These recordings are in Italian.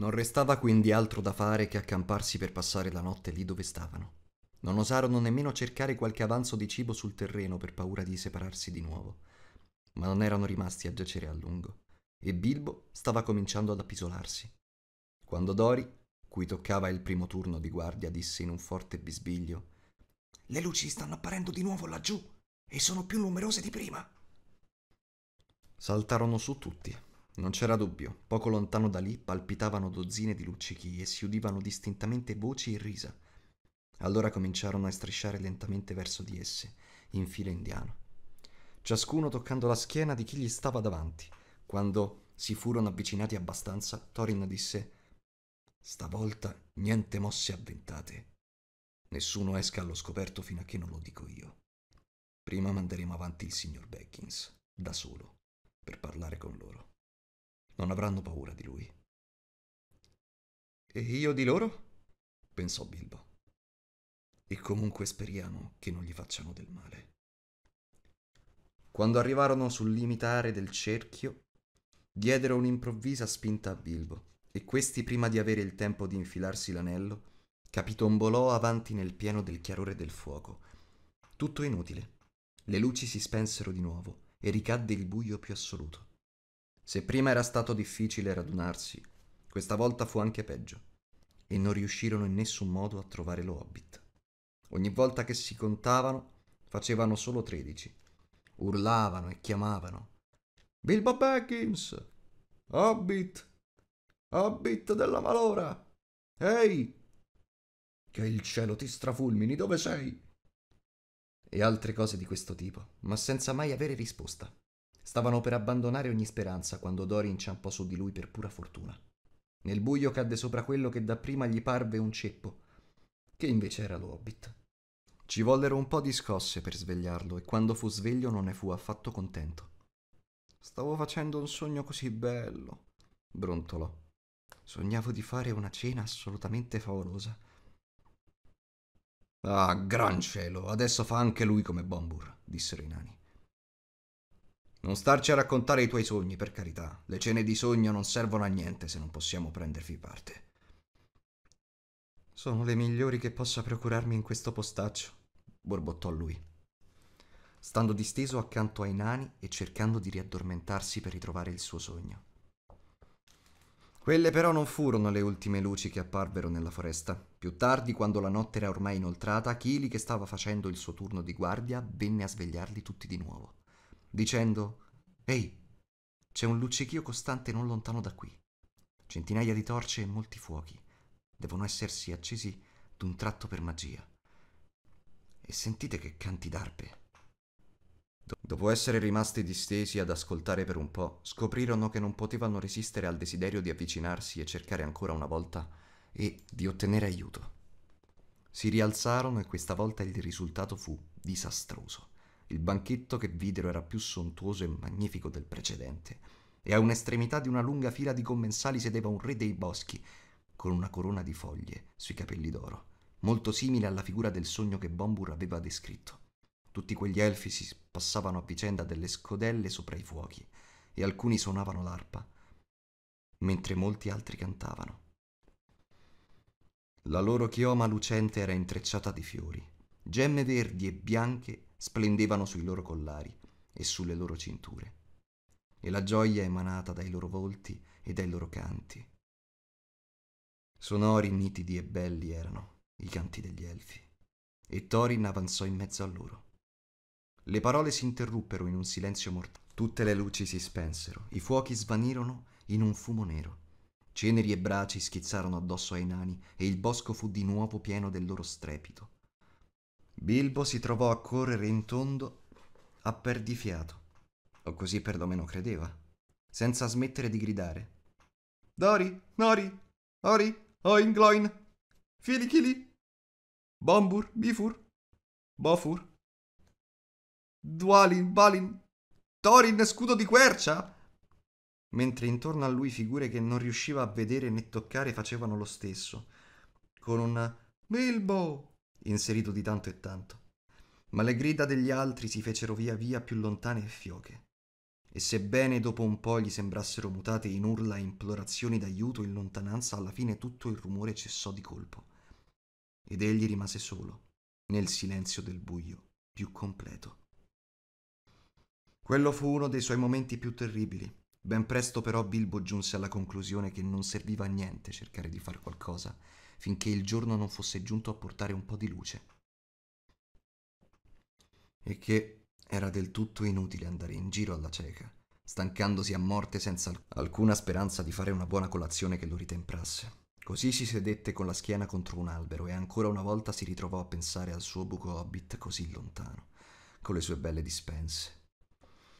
Non restava quindi altro da fare che accamparsi per passare la notte lì dove stavano. Non osarono nemmeno cercare qualche avanzo di cibo sul terreno per paura di separarsi di nuovo, ma non erano rimasti a giacere a lungo, e Bilbo stava cominciando ad appisolarsi. Quando Dori, cui toccava il primo turno di guardia, disse in un forte bisbiglio Le luci stanno apparendo di nuovo laggiù, e sono più numerose di prima. Saltarono su tutti non c'era dubbio, poco lontano da lì palpitavano dozzine di luccichi e si udivano distintamente voci e risa. Allora cominciarono a strisciare lentamente verso di esse, in fila indiana, ciascuno toccando la schiena di chi gli stava davanti. Quando si furono avvicinati abbastanza, Thorin disse Stavolta niente mosse avventate. Nessuno esca allo scoperto fino a che non lo dico io. Prima manderemo avanti il signor Beggins, da solo, per parlare con lui. Non avranno paura di lui. E io di loro? pensò Bilbo. E comunque speriamo che non gli facciano del male. Quando arrivarono sul limitare del cerchio, diedero un'improvvisa spinta a Bilbo e questi, prima di avere il tempo di infilarsi l'anello, capitombolò avanti nel pieno del chiarore del fuoco. Tutto inutile. Le luci si spensero di nuovo e ricadde il buio più assoluto. Se prima era stato difficile radunarsi, questa volta fu anche peggio, e non riuscirono in nessun modo a trovare lo Hobbit. Ogni volta che si contavano, facevano solo tredici. Urlavano e chiamavano. Bilbo Baggins! Hobbit! Hobbit della malora! Ehi! Che il cielo ti strafulmini, dove sei? E altre cose di questo tipo, ma senza mai avere risposta. Stavano per abbandonare ogni speranza quando Dori inciampò su di lui per pura fortuna. Nel buio cadde sopra quello che dapprima gli parve un ceppo, che invece era l'Hobbit. Ci vollero un po' di scosse per svegliarlo e quando fu sveglio non ne fu affatto contento. Stavo facendo un sogno così bello, brontolò. Sognavo di fare una cena assolutamente favolosa. Ah, gran cielo, adesso fa anche lui come Bombur, dissero i nani. Non starci a raccontare i tuoi sogni, per carità. Le cene di sogno non servono a niente se non possiamo prendervi parte. Sono le migliori che possa procurarmi in questo postaccio, borbottò lui, stando disteso accanto ai nani e cercando di riaddormentarsi per ritrovare il suo sogno. Quelle però non furono le ultime luci che apparvero nella foresta. Più tardi, quando la notte era ormai inoltrata, Kili, che stava facendo il suo turno di guardia, venne a svegliarli tutti di nuovo dicendo Ehi, c'è un luccichio costante non lontano da qui. Centinaia di torce e molti fuochi. Devono essersi accesi d'un tratto per magia. E sentite che canti d'arpe. Dopo essere rimasti distesi ad ascoltare per un po', scoprirono che non potevano resistere al desiderio di avvicinarsi e cercare ancora una volta e di ottenere aiuto. Si rialzarono e questa volta il risultato fu disastroso. Il banchetto che videro era più sontuoso e magnifico del precedente, e a un'estremità di una lunga fila di commensali sedeva un re dei boschi, con una corona di foglie sui capelli d'oro, molto simile alla figura del sogno che Bombur aveva descritto. Tutti quegli elfi si passavano a vicenda delle scodelle sopra i fuochi, e alcuni suonavano l'arpa, mentre molti altri cantavano. La loro chioma lucente era intrecciata di fiori, gemme verdi e bianche splendevano sui loro collari e sulle loro cinture, e la gioia emanata dai loro volti e dai loro canti. Sonori, nitidi e belli erano i canti degli elfi, e Thorin avanzò in mezzo a loro. Le parole si interruppero in un silenzio mortale. Tutte le luci si spensero, i fuochi svanirono in un fumo nero. Ceneri e braci schizzarono addosso ai nani e il bosco fu di nuovo pieno del loro strepito. Bilbo si trovò a correre in tondo a perdifiato, o così perlomeno credeva, senza smettere di gridare. Dori, Nori, Ori, Oingloin, Filichili, Bombur, Bifur, Bofur, Dualin, Balin, Torin, scudo di quercia! Mentre intorno a lui figure che non riusciva a vedere né toccare facevano lo stesso, con un Bilbo, inserito di tanto e tanto. Ma le grida degli altri si fecero via via più lontane e fioche. E sebbene dopo un po' gli sembrassero mutate in urla e implorazioni d'aiuto in lontananza, alla fine tutto il rumore cessò di colpo. Ed egli rimase solo, nel silenzio del buio più completo. Quello fu uno dei suoi momenti più terribili. Ben presto però Bilbo giunse alla conclusione che non serviva a niente cercare di far qualcosa finché il giorno non fosse giunto a portare un po' di luce. E che era del tutto inutile andare in giro alla cieca, stancandosi a morte senza alcuna speranza di fare una buona colazione che lo ritemprasse. Così si sedette con la schiena contro un albero e ancora una volta si ritrovò a pensare al suo buco hobbit così lontano, con le sue belle dispense,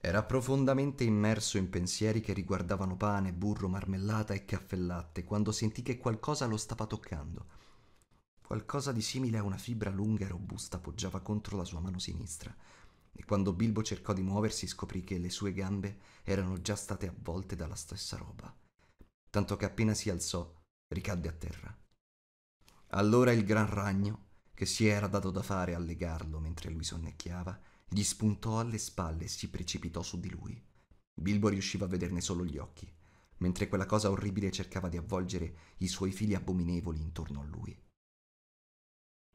era profondamente immerso in pensieri che riguardavano pane, burro, marmellata e caffellatte quando sentì che qualcosa lo stava toccando. Qualcosa di simile a una fibra lunga e robusta poggiava contro la sua mano sinistra e quando Bilbo cercò di muoversi scoprì che le sue gambe erano già state avvolte dalla stessa roba, tanto che appena si alzò ricadde a terra. Allora il gran ragno, che si era dato da fare a legarlo mentre lui sonnecchiava, gli spuntò alle spalle e si precipitò su di lui. Bilbo riusciva a vederne solo gli occhi, mentre quella cosa orribile cercava di avvolgere i suoi fili abominevoli intorno a lui.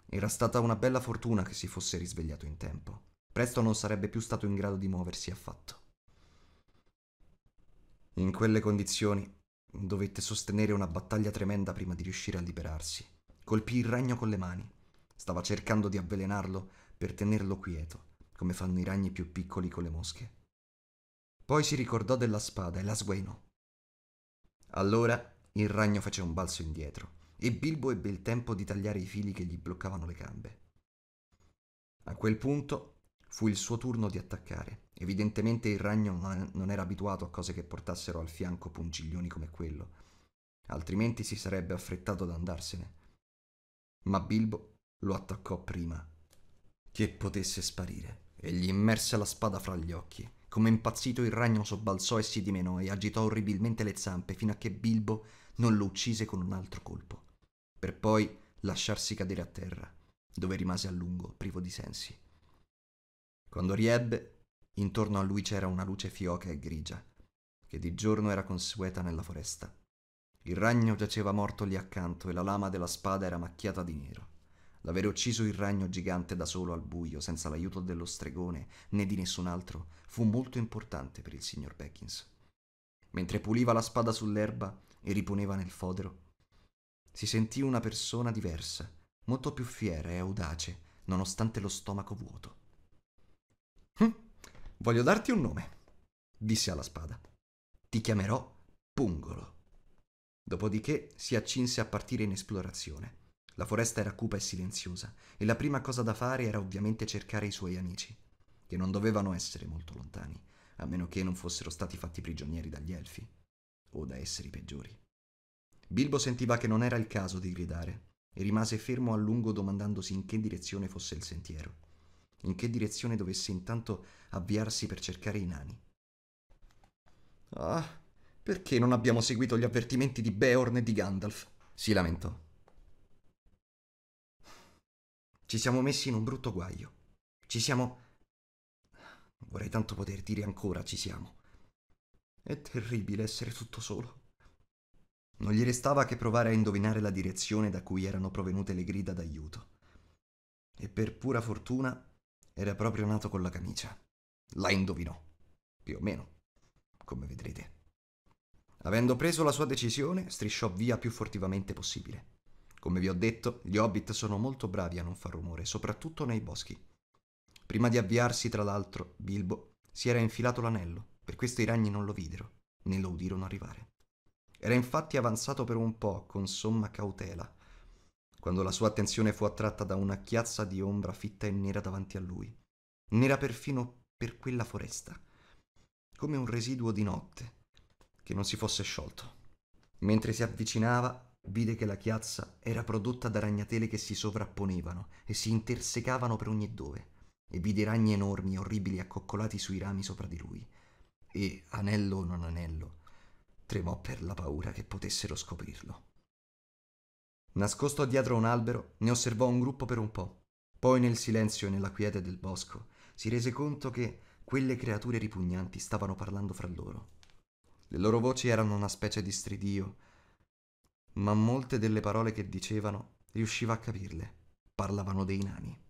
Era stata una bella fortuna che si fosse risvegliato in tempo. Presto non sarebbe più stato in grado di muoversi affatto. In quelle condizioni dovette sostenere una battaglia tremenda prima di riuscire a liberarsi. Colpì il ragno con le mani. Stava cercando di avvelenarlo per tenerlo quieto, come fanno i ragni più piccoli con le mosche. Poi si ricordò della spada e la sguainò. Allora il ragno fece un balzo indietro e Bilbo ebbe il tempo di tagliare i fili che gli bloccavano le gambe. A quel punto fu il suo turno di attaccare. Evidentemente il ragno non era abituato a cose che portassero al fianco pungiglioni come quello, altrimenti si sarebbe affrettato ad andarsene. Ma Bilbo lo attaccò prima che potesse sparire e gli immerse la spada fra gli occhi. Come impazzito il ragno sobbalzò e si dimenò e agitò orribilmente le zampe fino a che Bilbo non lo uccise con un altro colpo, per poi lasciarsi cadere a terra, dove rimase a lungo privo di sensi. Quando riebbe, intorno a lui c'era una luce fioca e grigia, che di giorno era consueta nella foresta. Il ragno giaceva morto lì accanto e la lama della spada era macchiata di nero. L'avere ucciso il ragno gigante da solo al buio, senza l'aiuto dello stregone né di nessun altro, fu molto importante per il signor Beckins. Mentre puliva la spada sull'erba e riponeva nel fodero, si sentì una persona diversa, molto più fiera e audace, nonostante lo stomaco vuoto. Hm, voglio darti un nome, disse alla spada. Ti chiamerò Pungolo. Dopodiché si accinse a partire in esplorazione. La foresta era cupa e silenziosa, e la prima cosa da fare era ovviamente cercare i suoi amici, che non dovevano essere molto lontani, a meno che non fossero stati fatti prigionieri dagli elfi, o da esseri peggiori. Bilbo sentiva che non era il caso di gridare, e rimase fermo a lungo domandandosi in che direzione fosse il sentiero, in che direzione dovesse intanto avviarsi per cercare i nani. Ah, perché non abbiamo seguito gli avvertimenti di Beorn e di Gandalf? si lamentò. Ci siamo messi in un brutto guaio. Ci siamo... Vorrei tanto poter dire ancora ci siamo. È terribile essere tutto solo. Non gli restava che provare a indovinare la direzione da cui erano provenute le grida d'aiuto. E per pura fortuna era proprio nato con la camicia. La indovinò, più o meno, come vedrete. Avendo preso la sua decisione, strisciò via più furtivamente possibile. Come vi ho detto, gli hobbit sono molto bravi a non far rumore, soprattutto nei boschi. Prima di avviarsi, tra l'altro, Bilbo si era infilato l'anello, per questo i ragni non lo videro, né lo udirono arrivare. Era infatti avanzato per un po', con somma cautela, quando la sua attenzione fu attratta da una chiazza di ombra fitta e nera davanti a lui, nera perfino per quella foresta, come un residuo di notte che non si fosse sciolto. Mentre si avvicinava, Vide che la chiazza era prodotta da ragnatele che si sovrapponevano e si intersecavano per ogni dove, e vide ragni enormi e orribili accoccolati sui rami sopra di lui. E, anello o non anello, tremò per la paura che potessero scoprirlo. Nascosto dietro un albero, ne osservò un gruppo per un po'. Poi nel silenzio e nella quiete del bosco si rese conto che quelle creature ripugnanti stavano parlando fra loro. Le loro voci erano una specie di stridio ma molte delle parole che dicevano riusciva a capirle. Parlavano dei nani.